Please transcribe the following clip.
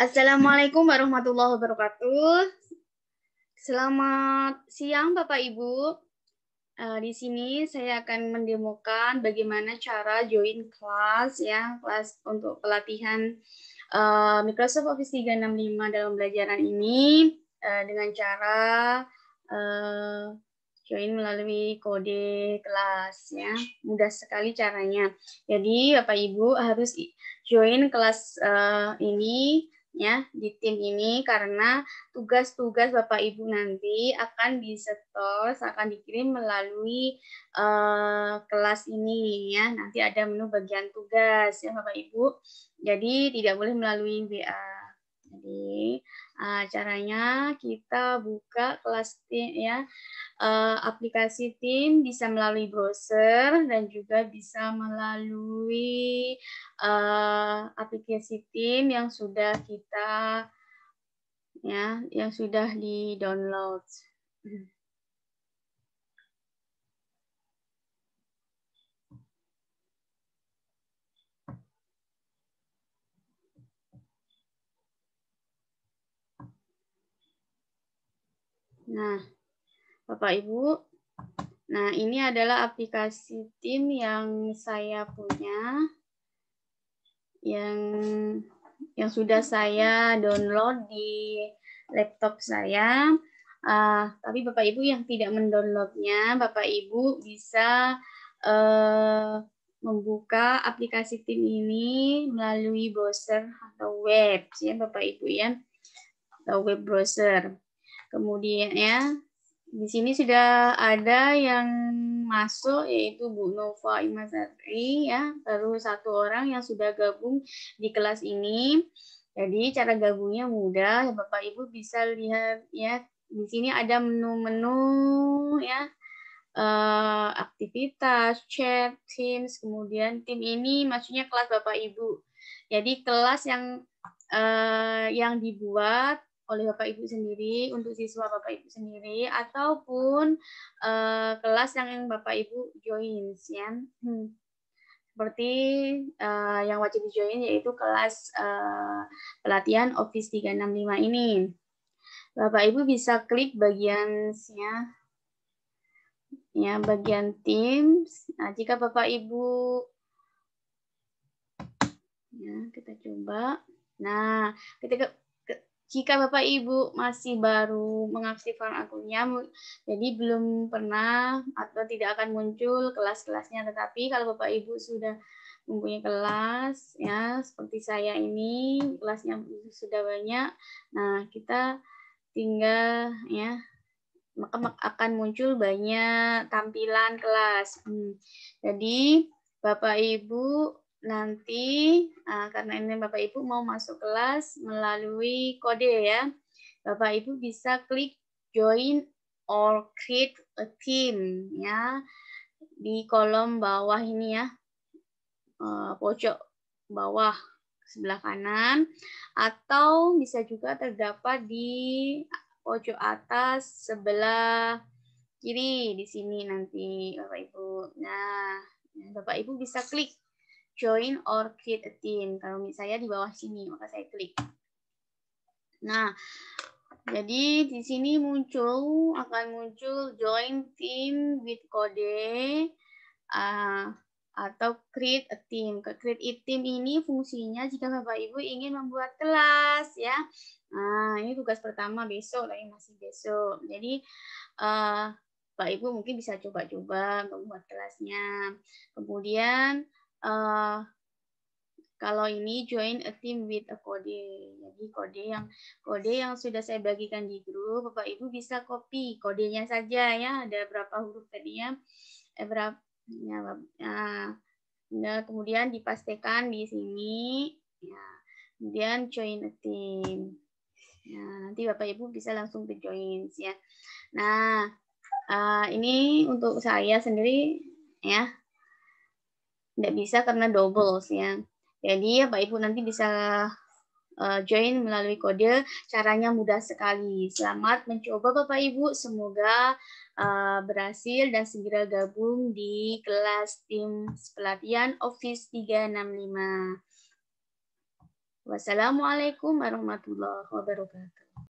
Assalamualaikum warahmatullahi wabarakatuh. Selamat siang Bapak Ibu. Eh, di sini saya akan mendemokan bagaimana cara join kelas ya, kelas untuk pelatihan eh, Microsoft Office 365 dalam pelajaran ini eh, dengan cara join melalui kode kelas ya. Mudah sekali caranya. Jadi Bapak Ibu harus join kelas uh, ini ya di tim ini karena tugas-tugas Bapak Ibu nanti akan disetor, akan dikirim melalui uh, kelas ini ya. Nanti ada menu bagian tugas ya Bapak Ibu. Jadi tidak boleh melalui WA. Jadi Nah, caranya kita buka kelas tim ya eh, aplikasi tim bisa melalui browser dan juga bisa melalui uh, aplikasi tim yang sudah kita ya yang sudah di download. Hmm. Nah, Bapak Ibu, nah ini adalah aplikasi tim yang saya punya yang yang sudah saya download di laptop saya. Uh, tapi Bapak Ibu yang tidak mendownloadnya, Bapak Ibu bisa uh, membuka aplikasi tim ini melalui browser atau web, ya Bapak Ibu ya, atau web browser. Kemudian ya, di sini sudah ada yang masuk yaitu Bu Nova Imasari ya, baru satu orang yang sudah gabung di kelas ini. Jadi cara gabungnya mudah, Bapak Ibu bisa lihat ya di sini ada menu-menu ya uh, aktivitas, chat, teams, kemudian tim ini maksudnya kelas Bapak Ibu. Jadi kelas yang uh, yang dibuat oleh Bapak Ibu sendiri untuk siswa Bapak Ibu sendiri ataupun uh, kelas yang, Bapak Ibu join ya. Hmm. Seperti uh, yang wajib di join yaitu kelas uh, pelatihan Office 365 ini. Bapak Ibu bisa klik bagian ya ya bagian Teams. Nah, jika Bapak Ibu ya kita coba. Nah, ketika jika Bapak Ibu masih baru mengaktifkan akunnya, jadi belum pernah atau tidak akan muncul kelas-kelasnya. Tetapi kalau Bapak Ibu sudah mempunyai kelas, ya seperti saya ini kelasnya sudah banyak. Nah kita tinggal ya maka akan muncul banyak tampilan kelas. Hmm. Jadi Bapak Ibu nanti uh, karena ini Bapak Ibu mau masuk kelas melalui kode ya. Bapak Ibu bisa klik join or create a team ya di kolom bawah ini ya. Uh, pojok bawah sebelah kanan atau bisa juga terdapat di pojok atas sebelah kiri di sini nanti Bapak Ibu. Nah, Bapak Ibu bisa klik join or create a team. Kalau misalnya di bawah sini, maka saya klik. Nah, jadi di sini muncul akan muncul join team with kode uh, ah, atau create a team. ke Create a team ini fungsinya jika Bapak Ibu ingin membuat kelas ya. Nah, ini tugas pertama besok, lagi masih besok. Jadi uh, Bapak Ibu mungkin bisa coba-coba membuat kelasnya. Kemudian uh, kalau ini join a team with a kode. Jadi kode yang kode yang sudah saya bagikan di grup, Bapak Ibu bisa copy kodenya saja ya. Ada berapa huruf tadinya? Eh, berapa? Ya, ya, nah, kemudian dipastikan di sini. Ya, kemudian join a team. Ya, nanti Bapak Ibu bisa langsung ke join, ya. Nah, uh, ini untuk saya sendiri ya tidak bisa karena doubles ya. Jadi ya Pak Ibu nanti bisa uh, join melalui kode. Caranya mudah sekali. Selamat mencoba Bapak Ibu. Semoga uh, berhasil dan segera gabung di kelas tim pelatihan Office 365. Wassalamualaikum warahmatullahi wabarakatuh.